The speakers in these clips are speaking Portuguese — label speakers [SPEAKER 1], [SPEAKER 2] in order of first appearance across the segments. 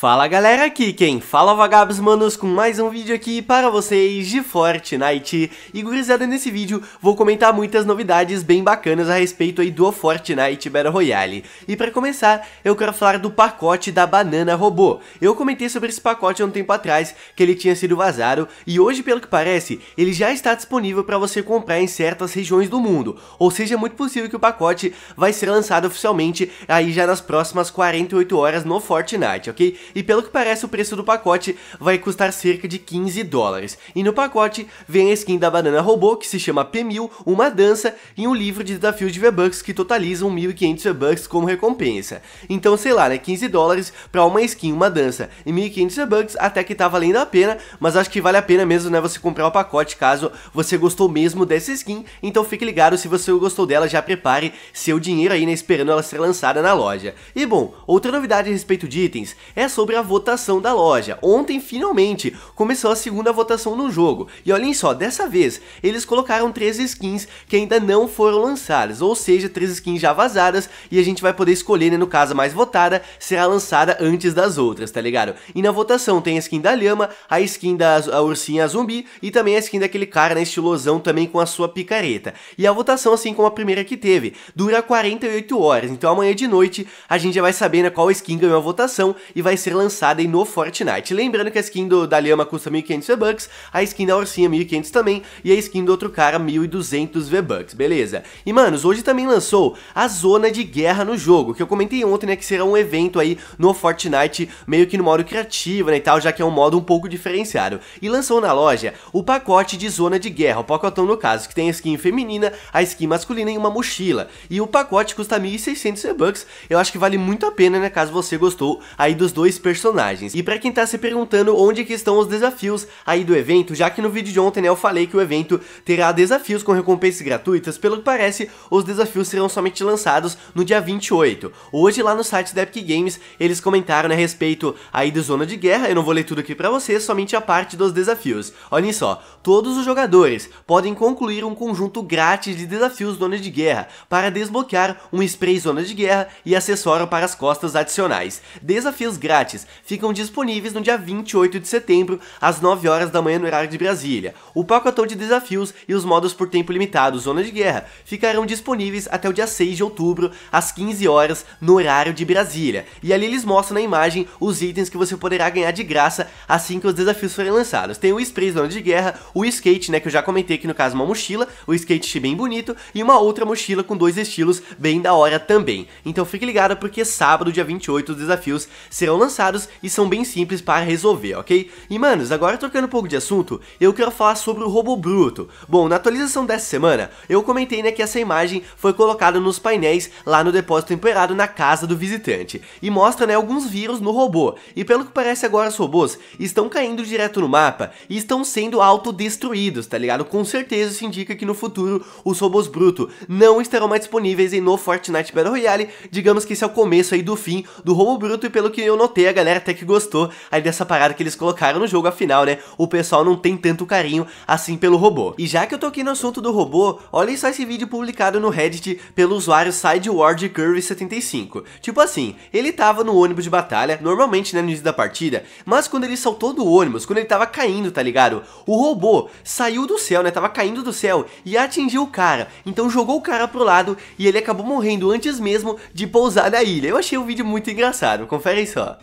[SPEAKER 1] Fala galera, aqui quem fala é Vagabos Manos com mais um vídeo aqui para vocês de Fortnite E gurizada, nesse vídeo vou comentar muitas novidades bem bacanas a respeito aí do Fortnite Battle Royale E para começar, eu quero falar do pacote da Banana Robô Eu comentei sobre esse pacote há um tempo atrás, que ele tinha sido vazado E hoje, pelo que parece, ele já está disponível para você comprar em certas regiões do mundo Ou seja, é muito possível que o pacote vai ser lançado oficialmente aí já nas próximas 48 horas no Fortnite, ok? e pelo que parece o preço do pacote vai custar cerca de 15 dólares. E no pacote vem a skin da banana robô que se chama P1000, uma dança e um livro de desafios de V-Bucks que totalizam 1500 V-Bucks como recompensa. Então sei lá, né, 15 dólares para uma skin, uma dança e 1500 V-Bucks até que tá valendo a pena, mas acho que vale a pena mesmo, né, você comprar o pacote caso você gostou mesmo dessa skin. Então fique ligado, se você gostou dela, já prepare seu dinheiro aí, né, esperando ela ser lançada na loja. E bom, outra novidade a respeito de itens é sobre sobre a votação da loja. Ontem, finalmente, começou a segunda votação no jogo. E olhem só, dessa vez, eles colocaram três skins que ainda não foram lançadas, ou seja, três skins já vazadas, e a gente vai poder escolher, né, no caso, a mais votada será lançada antes das outras, tá ligado? E na votação tem a skin da Lhama, a skin da a ursinha zumbi e também a skin daquele cara, né, estilosão também com a sua picareta. E a votação, assim como a primeira que teve, dura 48 horas, então amanhã de noite a gente já vai saber né, qual skin ganhou a votação e vai ser ser lançada no Fortnite. Lembrando que a skin do, da custa 1.500 V-Bucks, a skin da Orsinha 1.500 também, e a skin do outro cara 1.200 V-Bucks, beleza? E manos, hoje também lançou a Zona de Guerra no jogo, que eu comentei ontem, né, que será um evento aí no Fortnite, meio que no modo criativo, né, e tal, já que é um modo um pouco diferenciado. E lançou na loja o pacote de Zona de Guerra, o pacotão no caso, que tem a skin feminina, a skin masculina e uma mochila. E o pacote custa 1.600 V-Bucks, eu acho que vale muito a pena, né, caso você gostou aí dos dois personagens. E para quem tá se perguntando onde que estão os desafios aí do evento, já que no vídeo de ontem né, eu falei que o evento terá desafios com recompensas gratuitas, pelo que parece, os desafios serão somente lançados no dia 28. Hoje lá no site da Epic Games, eles comentaram né, a respeito aí do Zona de Guerra, eu não vou ler tudo aqui pra vocês, somente a parte dos desafios. Olhem só, todos os jogadores podem concluir um conjunto grátis de desafios Zona de Guerra para desbloquear um spray Zona de Guerra e acessório para as costas adicionais. Desafios grátis grátis ficam disponíveis no dia 28 de setembro, às 9 horas da manhã no horário de Brasília. O pacotão de desafios e os modos por tempo limitado Zona de Guerra ficarão disponíveis até o dia 6 de outubro, às 15 horas, no horário de Brasília. E ali eles mostram na imagem os itens que você poderá ganhar de graça assim que os desafios forem lançados. Tem o spray Zona de Guerra, o skate, né, que eu já comentei aqui no caso uma mochila, o skate bem bonito, e uma outra mochila com dois estilos bem da hora também. Então fique ligado porque sábado, dia 28, os desafios serão lançados e são bem simples para resolver, ok? E manos, agora trocando um pouco de assunto, eu quero falar sobre o robô bruto. Bom, na atualização dessa semana, eu comentei né, que essa imagem foi colocada nos painéis lá no depósito emperado na casa do visitante, e mostra né, alguns vírus no robô, e pelo que parece agora os robôs estão caindo direto no mapa e estão sendo autodestruídos, tá ligado? Com certeza isso indica que no futuro os robôs bruto não estarão mais disponíveis em no Fortnite Battle Royale, digamos que esse é o começo aí do fim do robô bruto e pelo que eu notei comentei, a galera até que gostou aí dessa parada que eles colocaram no jogo, afinal, né? O pessoal não tem tanto carinho assim pelo robô. E já que eu toquei no assunto do robô, olhem só esse vídeo publicado no Reddit pelo usuário SideWardCurve75. Tipo assim, ele tava no ônibus de batalha, normalmente né, no início da partida, mas quando ele saltou do ônibus, quando ele tava caindo, tá ligado? O robô saiu do céu, né? Tava caindo do céu e atingiu o cara. Então jogou o cara pro lado e ele acabou morrendo antes mesmo de pousar na ilha. Eu achei o vídeo muito engraçado, confere só.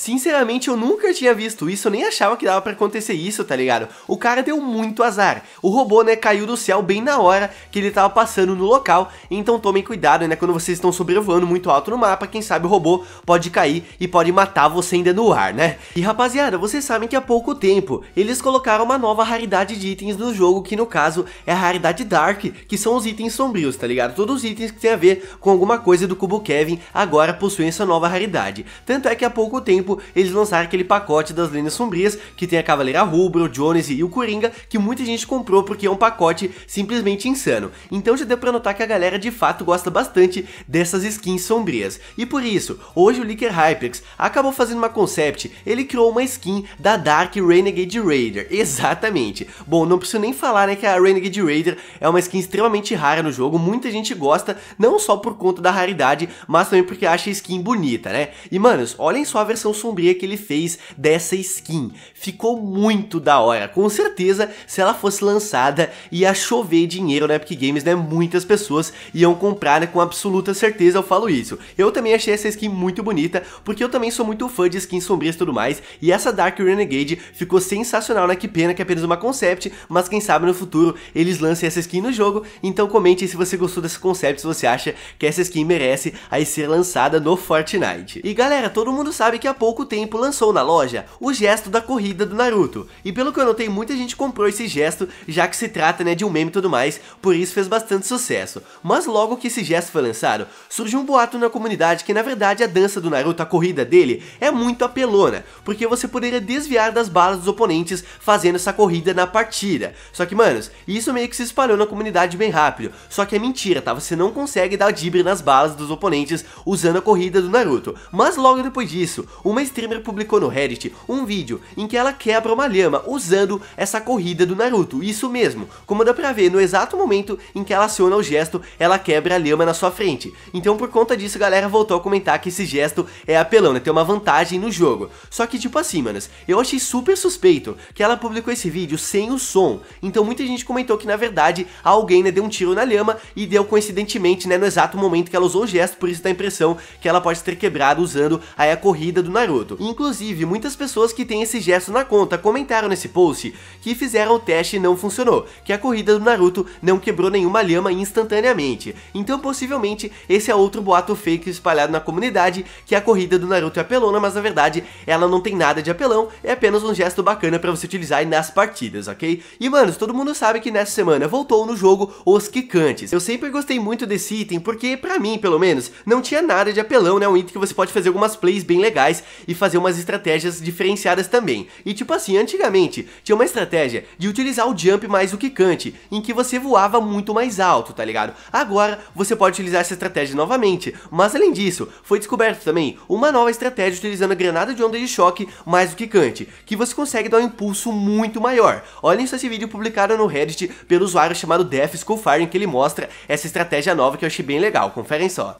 [SPEAKER 1] Sinceramente, eu nunca tinha visto isso, eu nem achava que dava para acontecer isso, tá ligado? O cara deu muito azar. O robô, né, caiu do céu bem na hora que ele tava passando no local, então tomem cuidado, né, quando vocês estão sobrevoando muito alto no mapa, quem sabe o robô pode cair e pode matar você ainda no ar, né? E rapaziada, vocês sabem que há pouco tempo eles colocaram uma nova raridade de itens no jogo, que no caso é a raridade Dark, que são os itens sombrios, tá ligado? Todos os itens que tem a ver com alguma coisa do Cubo Kevin agora possuem essa nova raridade. Tanto é que há pouco tempo tempo, eles lançaram aquele pacote das linhas sombrias, que tem a Cavaleira Rubra, o Jones e o Coringa, que muita gente comprou porque é um pacote simplesmente insano. Então já deu pra notar que a galera de fato gosta bastante dessas skins sombrias. E por isso, hoje o Licker Hypex acabou fazendo uma concept, ele criou uma skin da Dark Renegade Raider, exatamente. Bom, não preciso nem falar né, que a Renegade Raider é uma skin extremamente rara no jogo, muita gente gosta, não só por conta da raridade, mas também porque acha a skin bonita, né? E manos, olhem só a versão sombria que ele fez dessa skin. Ficou muito da hora. Com certeza, se ela fosse lançada, ia chover dinheiro na Epic Games, né? Muitas pessoas iam comprar, né? Com absoluta certeza eu falo isso. Eu também achei essa skin muito bonita, porque eu também sou muito fã de skins sombrias e tudo mais, e essa Dark Renegade ficou sensacional, né? Que pena que é apenas uma concept, mas quem sabe no futuro eles lancem essa skin no jogo, então comente se você gostou desse concept, se você acha que essa skin merece aí ser lançada no Fortnite. E galera, todo mundo sabe que a Paul pouco tempo lançou na loja o gesto da corrida do Naruto, e pelo que eu notei muita gente comprou esse gesto, já que se trata né, de um meme e tudo mais, por isso fez bastante sucesso. Mas logo que esse gesto foi lançado, surgiu um boato na comunidade que na verdade a dança do Naruto, a corrida dele, é muito apelona, porque você poderia desviar das balas dos oponentes fazendo essa corrida na partida. Só que manos, isso meio que se espalhou na comunidade bem rápido, só que é mentira, tá? Você não consegue dar o dibre nas balas dos oponentes usando a corrida do Naruto. Mas logo depois disso, uma uma streamer publicou no Reddit um vídeo em que ela quebra uma lhama usando essa corrida do Naruto, isso mesmo, como dá pra ver, no exato momento em que ela aciona o gesto, ela quebra a lhama na sua frente. Então por conta disso, a galera voltou a comentar que esse gesto é apelão, né, tem uma vantagem no jogo. Só que tipo assim, manos, eu achei super suspeito que ela publicou esse vídeo sem o som, então muita gente comentou que na verdade alguém, né, deu um tiro na lhama e deu coincidentemente, né, no exato momento que ela usou o gesto, por isso dá a impressão que ela pode ter quebrado usando aí a corrida do Naruto. Naruto. Inclusive, muitas pessoas que têm esse gesto na conta comentaram nesse post que fizeram o teste e não funcionou, que a corrida do Naruto não quebrou nenhuma lhama instantaneamente. Então, possivelmente, esse é outro boato fake espalhado na comunidade que a corrida do Naruto é apelona, mas na verdade ela não tem nada de apelão, é apenas um gesto bacana para você utilizar nas partidas, ok? E manos, todo mundo sabe que nessa semana voltou no jogo os quicantes. Eu sempre gostei muito desse item porque, para mim, pelo menos, não tinha nada de apelão, né? Um item que você pode fazer algumas plays bem legais e fazer umas estratégias diferenciadas também. E tipo assim, antigamente tinha uma estratégia de utilizar o jump mais o quicante, em que você voava muito mais alto, tá ligado? Agora você pode utilizar essa estratégia novamente, mas além disso, foi descoberto também uma nova estratégia utilizando a granada de onda de choque mais o quicante, que você consegue dar um impulso muito maior. Olhem só esse vídeo publicado no Reddit pelo usuário chamado Death Schoolfire, em que ele mostra essa estratégia nova que eu achei bem legal, conferem só.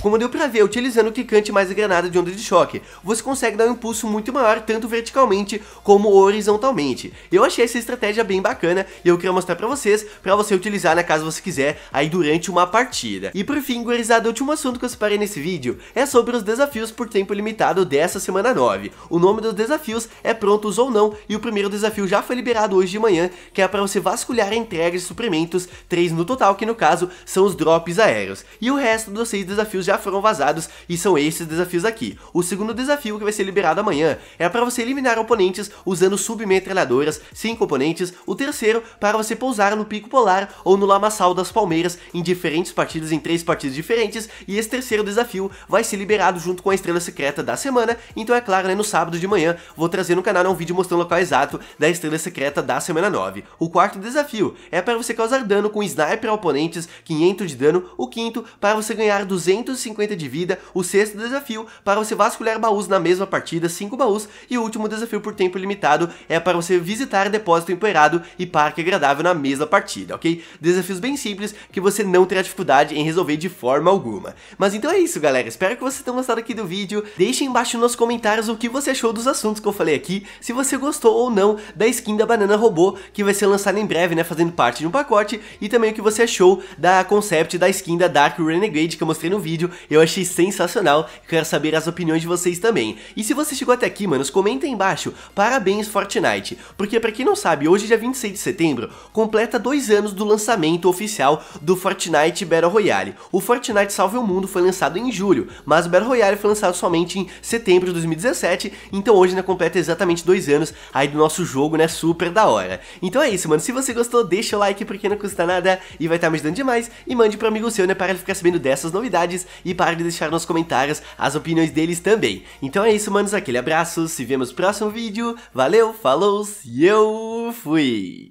[SPEAKER 1] Como deu pra ver, utilizando o quicante mais a granada de onda de choque, você consegue dar um impulso muito maior tanto verticalmente como horizontalmente. Eu achei essa estratégia bem bacana e eu queria mostrar pra vocês, pra você utilizar na né, caso você quiser, aí durante uma partida. E por fim, gurizada, o último assunto que eu separei nesse vídeo é sobre os desafios por tempo limitado dessa semana 9. O nome dos desafios é Prontos ou Não e o primeiro desafio já foi liberado hoje de manhã, que é pra você vasculhar a entrega de suprimentos, 3 no total, que no caso são os drops aéreos. E o resto dos 6 desafios já já foram vazados e são esses desafios aqui. O segundo desafio que vai ser liberado amanhã é para você eliminar oponentes usando submetralhadoras, 5 oponentes. O terceiro para você pousar no Pico Polar ou no Lamaçal das Palmeiras em diferentes partidas, em três partidas diferentes. E esse terceiro desafio vai ser liberado junto com a Estrela Secreta da semana. Então é claro, né, no sábado de manhã vou trazer no canal né, um vídeo mostrando o local exato da Estrela Secreta da semana 9. O quarto desafio é para você causar dano com sniper a oponentes, 500 de dano. O quinto para você ganhar 200 150 de vida, o sexto desafio para você vasculhar baús na mesma partida, 5 baús, e o último desafio por tempo limitado é para você visitar depósito empoeirado e parque agradável na mesma partida, ok? Desafios bem simples que você não terá dificuldade em resolver de forma alguma. Mas então é isso, galera. Espero que vocês tenham gostado aqui do vídeo. Deixem embaixo nos comentários o que você achou dos assuntos que eu falei aqui, se você gostou ou não da skin da Banana Robô, que vai ser lançada em breve, né, fazendo parte de um pacote, e também o que você achou da concept da skin da Dark Renegade que eu mostrei no vídeo, eu achei sensacional, quero saber as opiniões de vocês também. E se você chegou até aqui, manos, comenta aí embaixo, parabéns Fortnite, porque pra quem não sabe, hoje dia 26 de setembro, completa dois anos do lançamento oficial do Fortnite Battle Royale. O Fortnite Salve o Mundo foi lançado em julho, mas o Battle Royale foi lançado somente em setembro de 2017, então hoje né, completa exatamente dois anos aí do nosso jogo, né, super da hora. Então é isso, mano, se você gostou, deixa o like porque não custa nada e vai estar tá me ajudando demais, e mande pro amigo seu, né, para ele ficar sabendo dessas novidades e para de deixar nos comentários as opiniões deles também. Então é isso, manos, aquele abraço, se vemos no próximo vídeo, valeu, falou e eu fui!